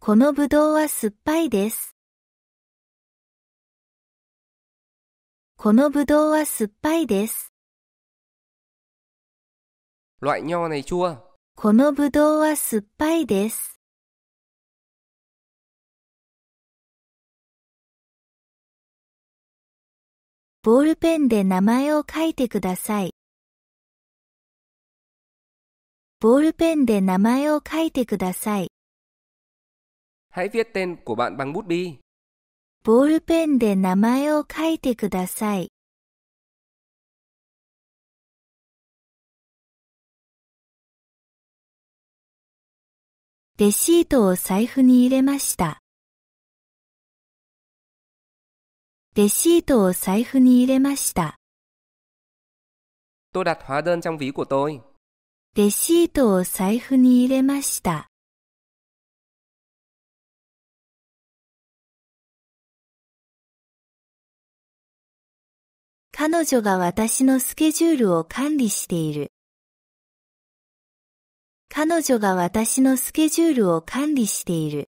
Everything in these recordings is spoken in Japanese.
このぶどうは酸っぱいです。このぶどうは酸っぱいです。Loại nho này chua. このぶどうは酸っぱいです。ボールペンで名前を書いてください。ボールペンで名前を書いてください。Hãy viết tên của bạn bằng bút bi. ボールペンで名前を書いてください。レシートを財布に入れました。レシートを財布に入れました。Tôi đặt hóa đơn trong ví của tôi. レシートを財布に入れました。彼女が私のスケジュールを管理している。彼女が私のスケジュールを管理している。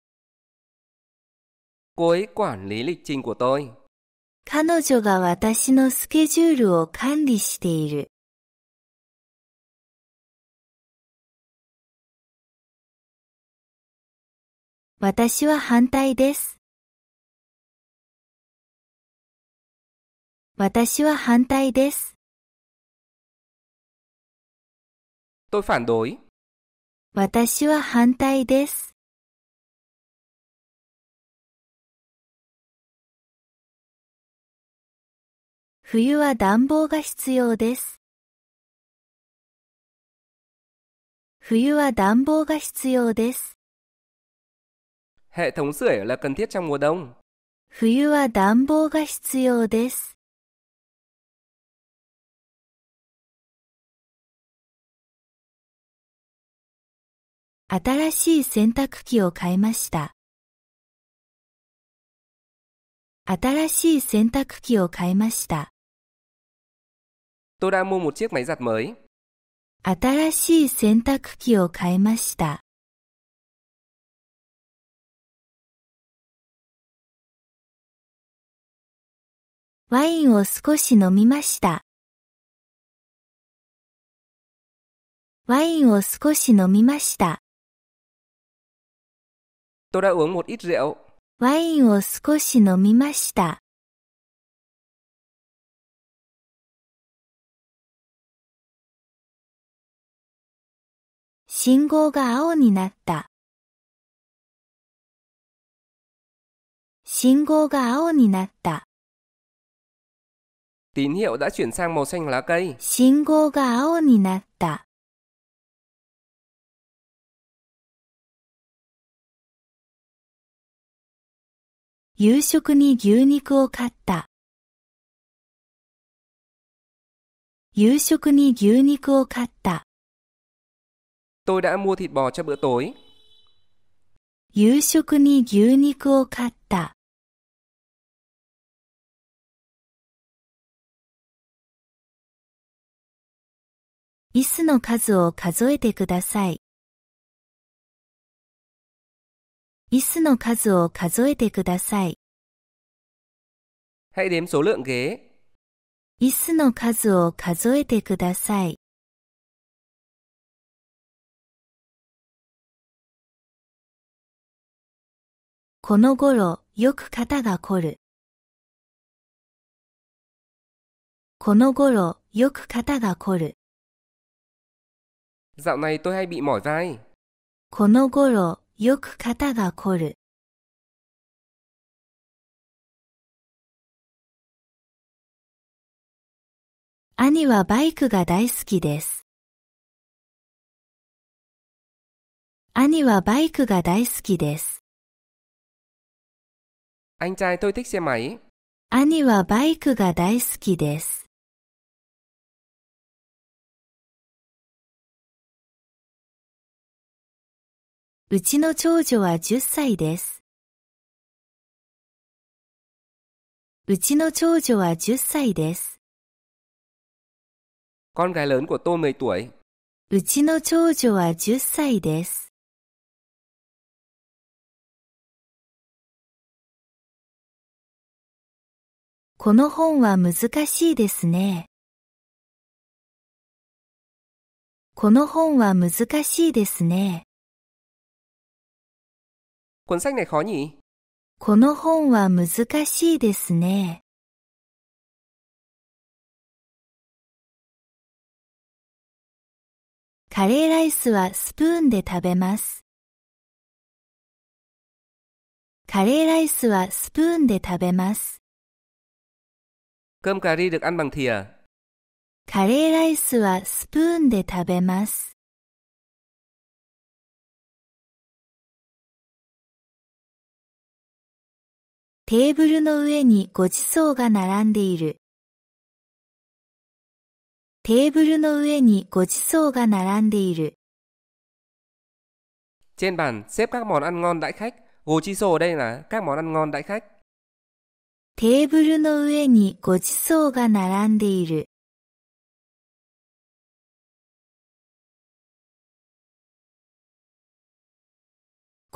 cô ấy quản 彼女が私のスケジュールを管理している。私は反対です。私は反対です。と反対私は反対です。冬は暖房が必要です。冬は暖房が必要です。冬は暖房が必要です。新しい洗濯機を買いました。新しい洗濯機を買いました。Tôi đã mua một chiếc máy giặt mới. 新しい洗濯機を買いました。ワインを少し飲みました。ワインを少し飲みました。Tôi đã uống một ít rượu. ワインを少し飲みました。信号が青になった。信号が青になった。Tín hiệu đã chuyển sang màu xanh lá cây. 信号が青になった。夕食に牛肉を買った。夕食に牛肉を買った。Tôi đã mua thịt bò cho bữa tối. 夕食に牛肉を買った。椅子の数を数えてください。椅子の数を数えてください。Hãy đếm số lượng ghế. 椅子の数を数えてください。この頃、よく肩が凝る。この頃、よく肩が凝る。Dạo này tôi hay bị mỏi vai. この頃、よく肩が凝る。兄はバイクが大好きです。兄はバイクが大好きです。兄はバイクが大好きです。うちの長女は10歳です。うちの長女は10歳です。Con gái lớn của tôi tuổi. うちの長女は10歳です。この本は難しいですね。この本は難しいですね。Cuốn sách này khó nhỉ? この本は難しいですね。カレーライスはスプーンで食べます。カレーライスはスプーンで食べます。カレーライスはスプーンで食べます。テーブルの上にごちそうが並んでいる。テーブルの上にごちそうが並んでいる。Trên bàn xếp các món ăn ngon đãi khách. Gochiso ở đây là các món ăn ngon đãi khách. テーブルの上にごちそうが並んでいる。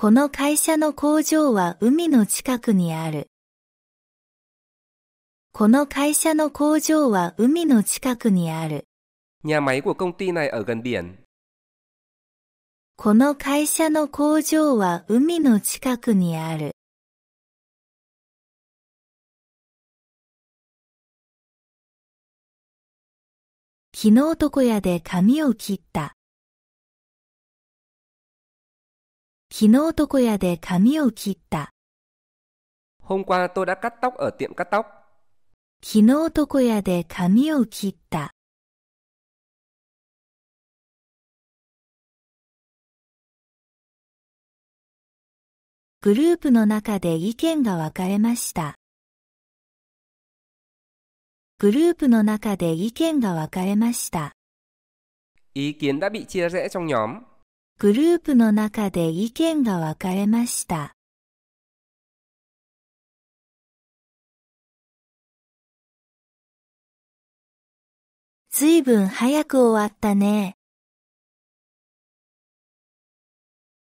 この会社の工場は海の近くにある。この会社の工場は海の近くにある。Nhà máy của công ty này ở gần biển. この会社の工場は海の近くにある。昨日床屋で髪を切った。昨日床屋で髪を切った。Hôm qua tôi đã cắt tóc ở tiệm cắt tóc. 昨日床屋で髪を切った。グループの中で意見が分かれました。グループの中で意見が分かれました。グループの中で意見が分かれました。ずいぶん早く終わったね。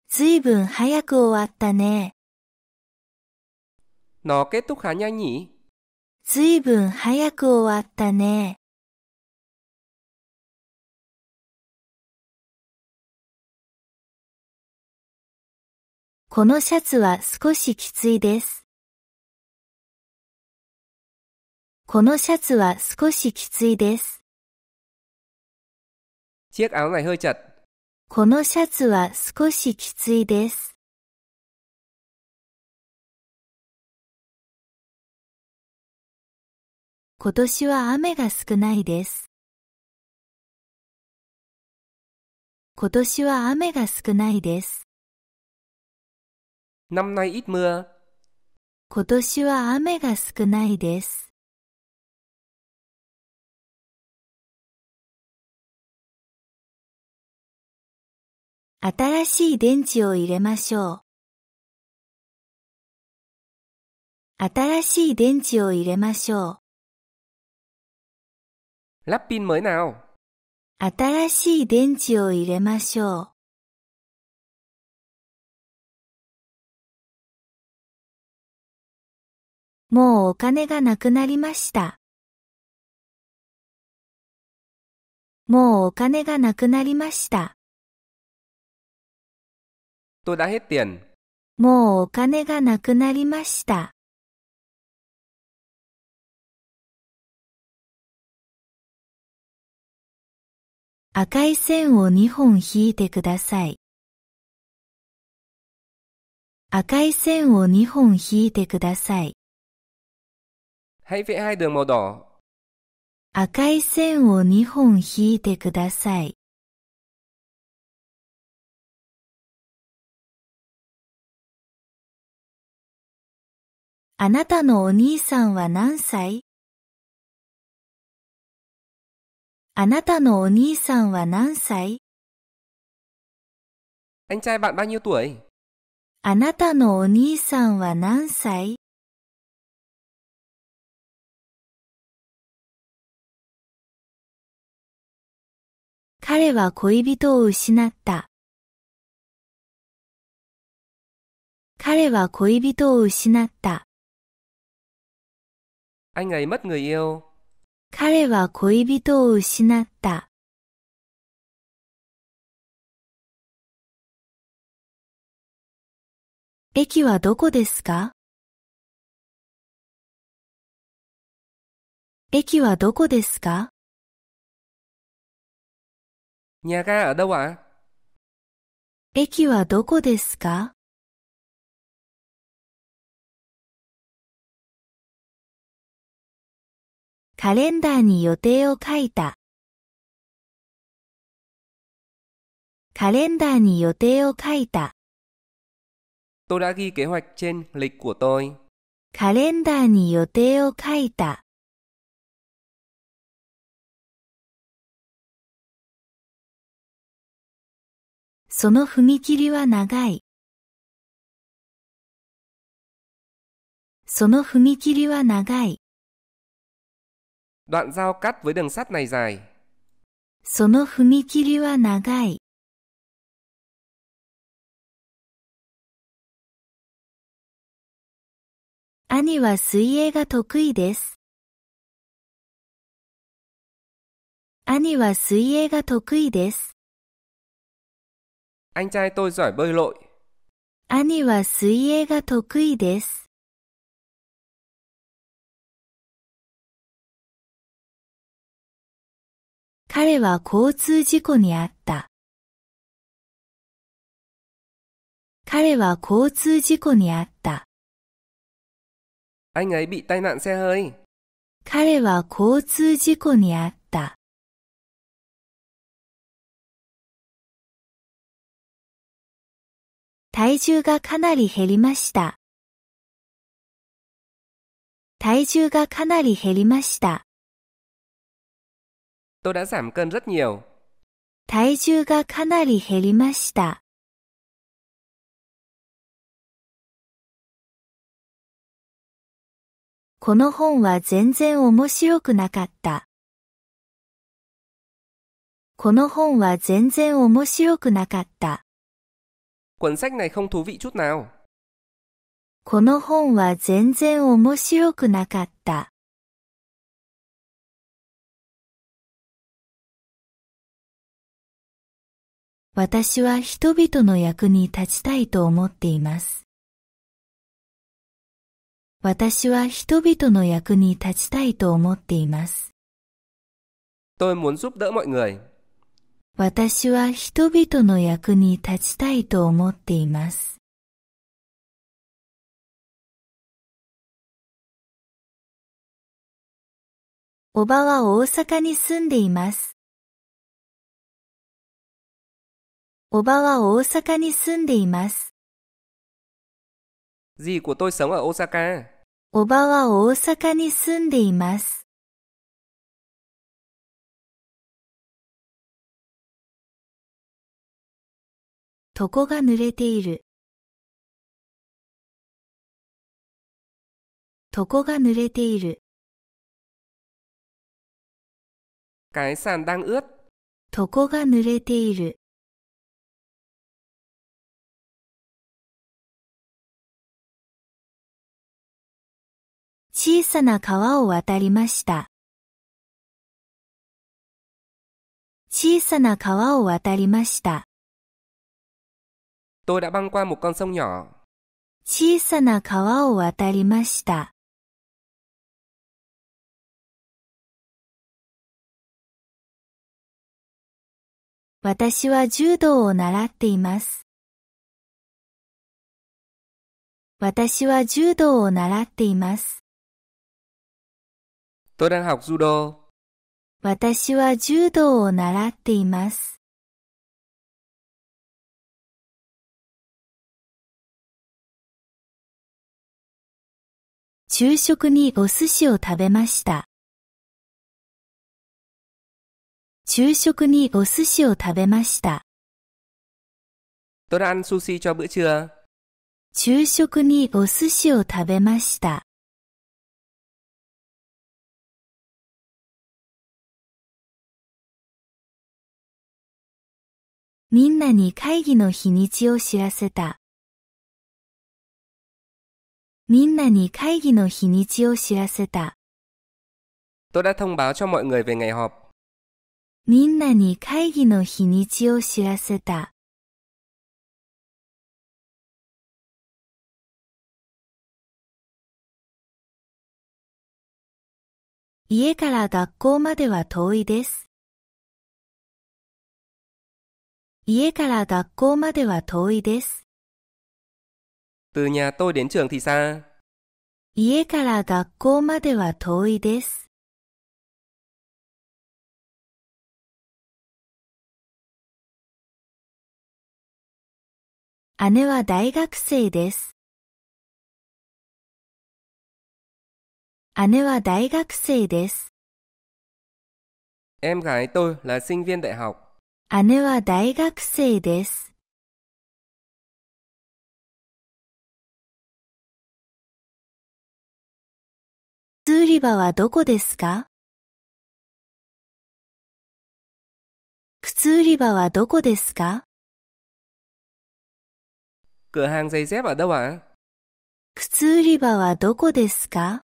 ずいぶん早く終わったね。nó kết t h ずいぶん早く終わったね。このシャツは少しきついです。このシャツは少しきついです。このシャツは少しきついです。今年は雨が少ないです。今年は雨が少ないです。năm nay ít mưa. 今年は雨が少ないです。新しい電池を入れましょう。新しい電池を入れましょう。mới nào。新しい電池を入れましょう。もうお金がなくなりました。もうお金がなくなりました。もうお金がなくなりました。赤い線を2本引いてください。赤い線を2本引いてください。Hãy vẽ hai đường màu đỏ. 赤い線を2本引いてください。あなたのお兄さんは何歳あなたのお兄さんは何歳 Anh trai bạn bao nhiêu tuổi? あなたのお兄さんは何歳彼は恋人を失った。彼は恋人を失った。Anh ấy mất người yêu. 彼は恋人を失った。駅はどこですか駅はどこですか nhà ga ở đâu ạ? 駅はどこですかカレンダーに予定を書いた。カレンダーに予定を書いた。Tôi đã ghi kế hoạch trên lịch của tôi. カレンダーに予定を書いた。その踏切は長い。その踏切は長い。Đoạn giao cắt với đường sắt này dài. その踏切は長い。兄は水泳が得意です。兄は水泳が得意です。Anh trai tôi giỏi bơi lội. 兄は水泳が得意です。彼は交通事故にあった。彼は交通事故にあった。彼は交通事故にあっ体重がかなり減りました。体重がかなり減りました。Tôi đã giảm cân rất nhiều. 体重がかなり減りました。この本は全然面白くなかった。この本は全然面白くなかった。Cuốn sách này không thú vị chút nào. この本は全然面白くなかった。私は人々の役に立ちたいと思っています。私は人々の役に立ちたいと思っています。Tôi muốn giúp đỡ mọi người. 私は人々の役に立ちたいと思っています。おばは大阪に住んでいます。おばは大阪に住んでいます。おばは大阪に住んでいます。床が濡れている。床が濡れている。cái sàn đang ướt. 床が濡れている。小さな川を渡りました。小さな川を渡りました。Tôi đã băng qua một con sông nhỏ. 小さな川を渡りました。私は柔道を習っています。私は柔道を習っています。私は柔道を習っています。昼食にお寿司を食べました。昼食にお寿司を食べました。昼食にお寿司を食べました。みんなに会議の日にちを知らせた。みんなに会議の日にちを知らせた。Tôi đã thông báo cho mọi người về ngày họp. みんなに会議の日にちを知らせた。家から学校までは遠いです。家から学校までは遠いです。từ nhà tôi đến trường thì xa. 家から学校までは遠いです。姉は大学生です。姉は大学生です。Em gái tôi là sinh viên đại học. 姉は大学生です。靴売り場はどこですか靴売り場はどこですか Cửa hàng giày dép ở đâu ạ? 靴売り場はどこですか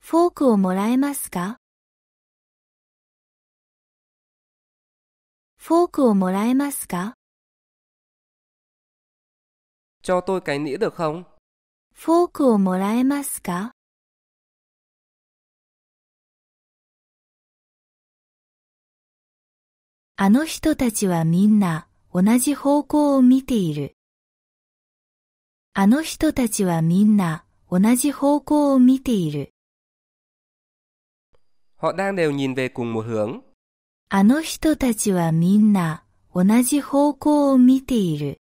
フォークをもらえますかフォークをもらえますか Cho tôi cái nĩa được không? フォークをもらえますかあの人たちはみんな同じ方向を見ている。あの人たちはみんな同じ方向を見ている。Họ đang đều nhìn về cùng một hướng. あの人たちはみんな同じ方向を見ている。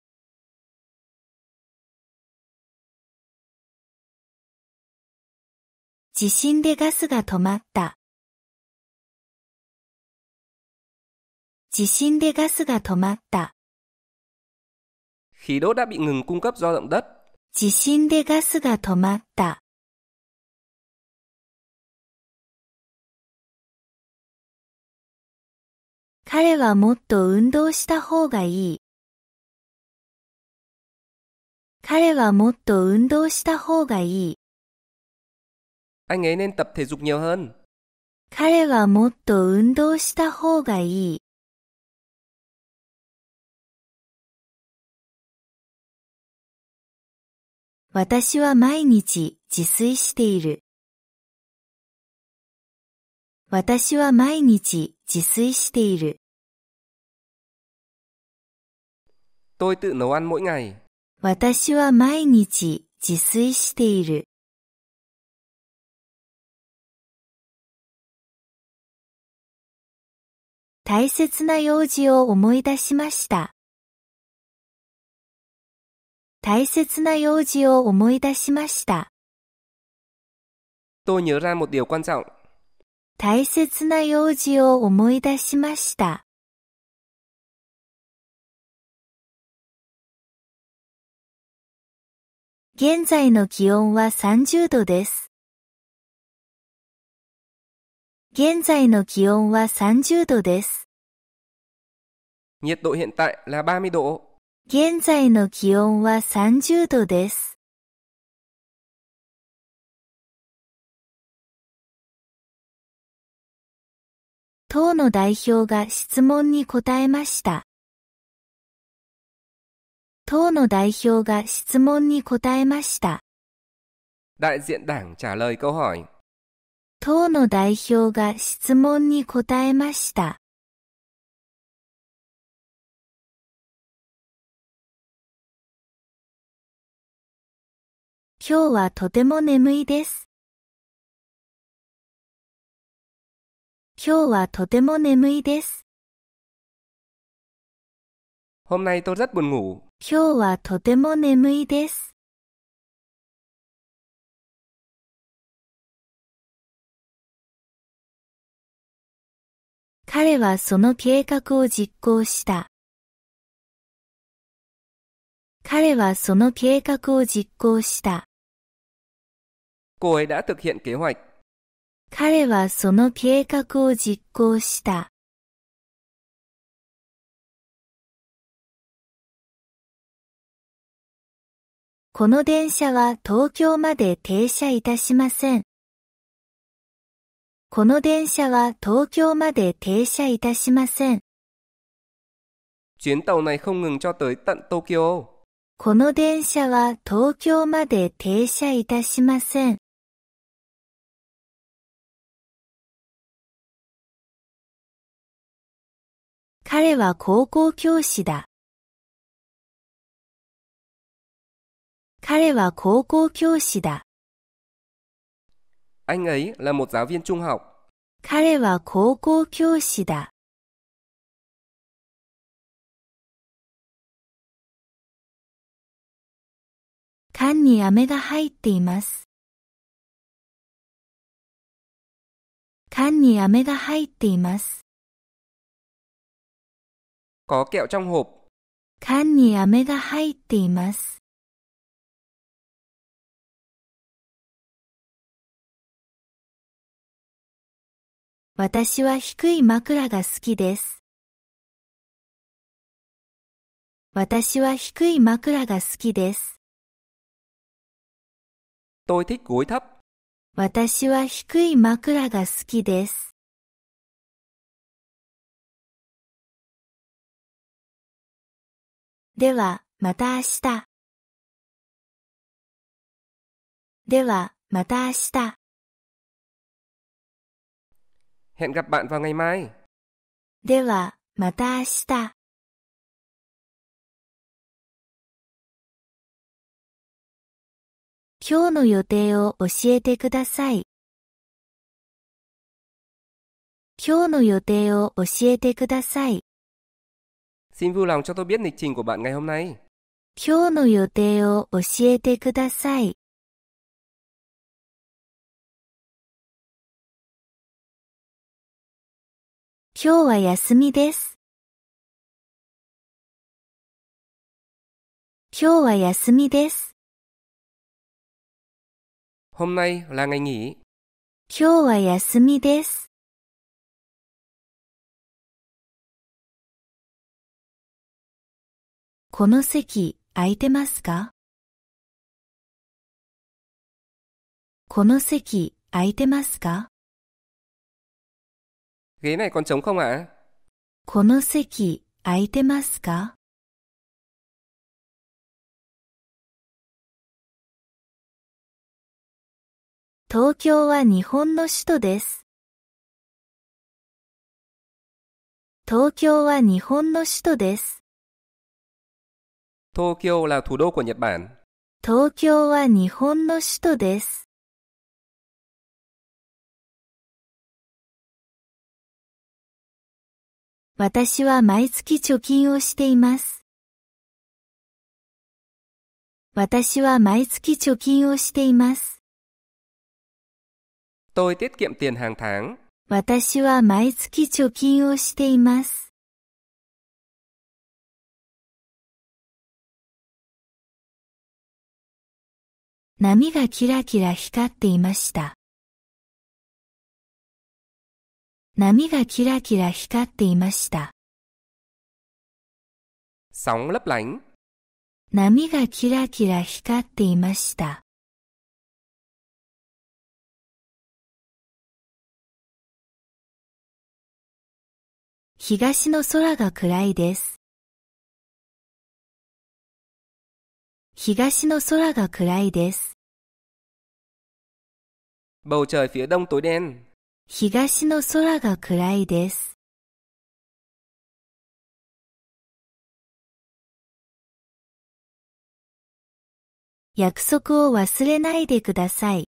地震でガスが止まった。地震でガスが止まった。khí đốt đã bị ngừng cung cấp do động đất. 地震でガスが止まった。彼はもっと運動した方がいい。彼はもっと運動した方がいい。Anh ấy nên tập thể dục nhiều hơn. 彼はもっと運動した方がいい。私は毎日自炊している。私は毎日自炊している。i n n i n g 私は毎日自炊している。大切な用事を思い出しました。大切な用事を思い出しました。Tôi nhớ ra một điều quan trọng. 大切な用事を思い出しました。現在の気温は30度です。現在の気温は30度です。現在の気温は30度です。党の代表が質問に答えました。党の代表が質問に答えました。党の代表が質問に答えました。今日はとても眠いです。今日はとても眠いです。今日はとても眠いです。彼はその計画を実行した。彼はその計画を実行した。彼はその計画を実行した。この電車は東京まで停車いたしません。この電車は東京まで停車いたしません。Chuyến tàu này không ngừng cho tới tận Tokyo. この電車は東京まで停車いたしません。彼は高校教師だ。彼は高校教師だ。Anh ấy là một giáo viên trung học. 彼は高校教師だ. kẹo trong hộp. 私は低い枕が好きです。私は低い枕が好きです。Tôi thích gối thấp. 私は低い枕が好きです。では、また明日。では、また明日。Hẹn gặp bạn vào ngày mai. では、また明日。今日の予定を教えてください。今日の予定を教えてください。Xin vui lòng cho tôi biết lịch trình của bạn ngày hôm nay. 今日の予定を教えてください。今日は休みです。今日は休みです。hôm nay l 今日は休みです。この席、空いてますかこの席、空いてますか Ghế này còn trống không ạ? この席、空いてますか東京は日本の首都です。東京は日本の首都です。東京は日本の首都です。私は毎月貯金をしています。私は毎月貯金をしています。私は毎月貯金をしています。波がキラキラ光っていました。波がキラキラ光っていました。sóng lấp lánh 波がキラキラ光っていました。東の空が暗いです。東の空が暗いです。Bầu trời phía đông tối đen 東の空が暗いです。約束を忘れないでください。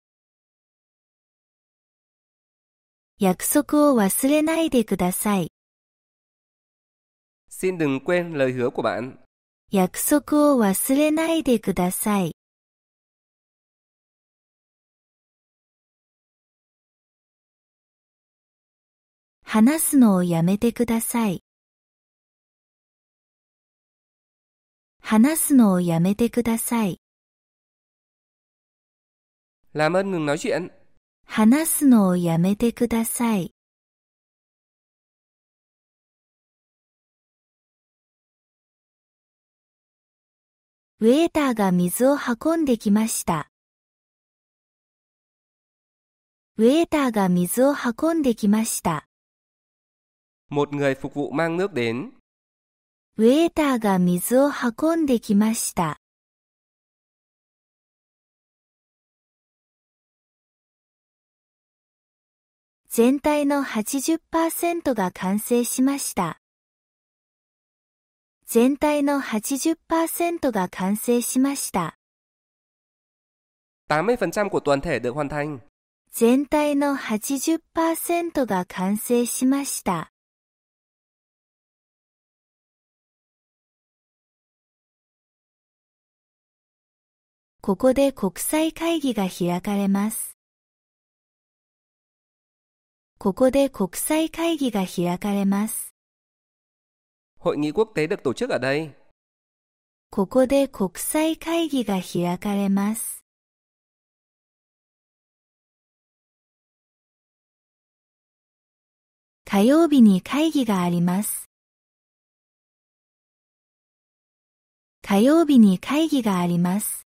約束を忘れないでください。約束を忘れないでください。話すのをやめてください。話すのをやめてください。Làm ơn ngừng nói chuyện. 話すのをやめてください。ウェーターが水を運んできました。ウェーターが水を運んできました。một người phục vụ mang nước đến. ウェーターが水を運んできました。全体の80%が完成しました。全体の80%が完成しました。80% của toàn thể được hoàn thành. 全体の80%が完成しました。ここで国際会議が開かれます。ここで国際会議が開かれます。Hội nghị q ここで国際会議が開かれます。火曜日に会議があります。火曜日に会議があります。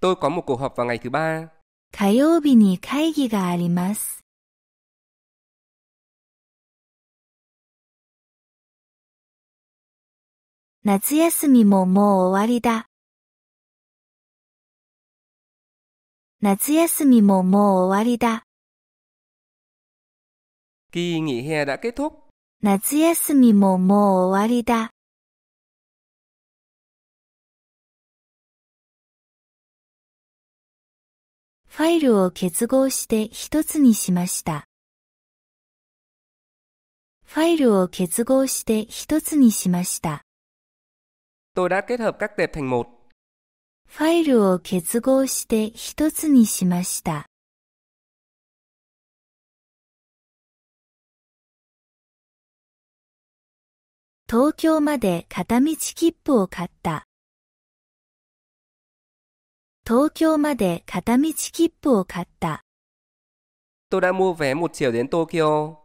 Tôi có một cuộc họp vào ngày thứ ba. 火曜日に会議があります。夏休みももう終わりだ。夏休みももう終わりだ。Kỳ nghỉ hè đã kết thúc. 夏休みももう終わりだ。ファイルを結合して一つにしました。ファイルを結合して一つにしました。ファイルを結合して一つにしました。東京まで片道切符を買った。東京まで片道切符を買った。Tôi đã mua vé một chiều đến Tokyo.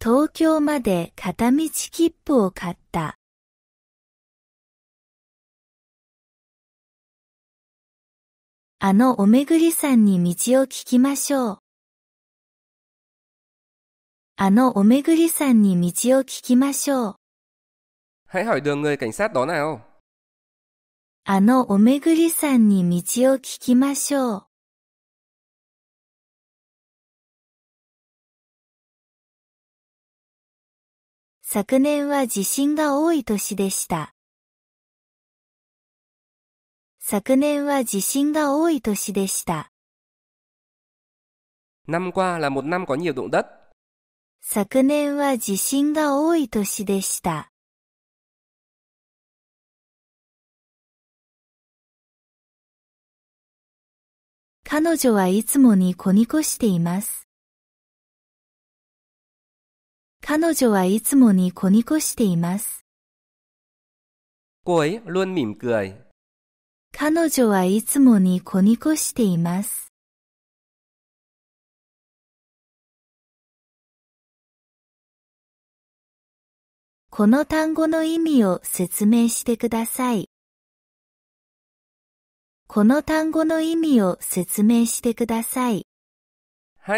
東京まで片道切符を買った。あのおめぐりさんに道を聞きましょう。あのおめぐりさんに道を聞きましょう。はい、はい、どんぐ ư ờ n g n g あのおめぐりさんに道を聞きましょう。昨年は地震が多い年でした。昨年は地震が多い年でした。Năm qua là một năm có nhiều động đất. 昨年は地震が多い年でした。彼女はいつもにこにこしています。彼女はいつもにこにこしています。彼女はいつもにこにこしています。この単語の意味を説明してください。この単語の意味を説明してください。こ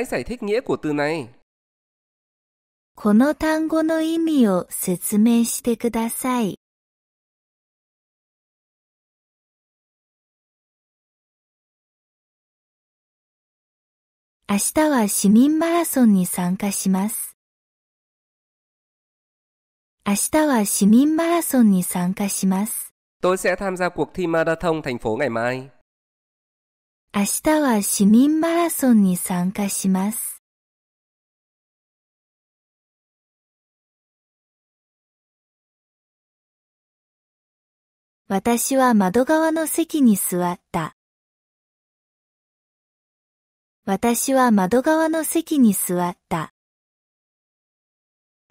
の単語の意味を説明してください。明日は市民マラソンに参加します。明日は市民マラソンに参加します。Tôi sẽ tham gia cuộc thi marathon thành phố ngày mai. 明日は市民マラソンに参加します。私は窓側の席に座った。私は窓側の席に座った。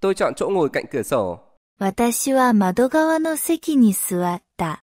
Tôi chọn chỗ ngồi cạnh cửa sổ. 私は窓側の席に座った。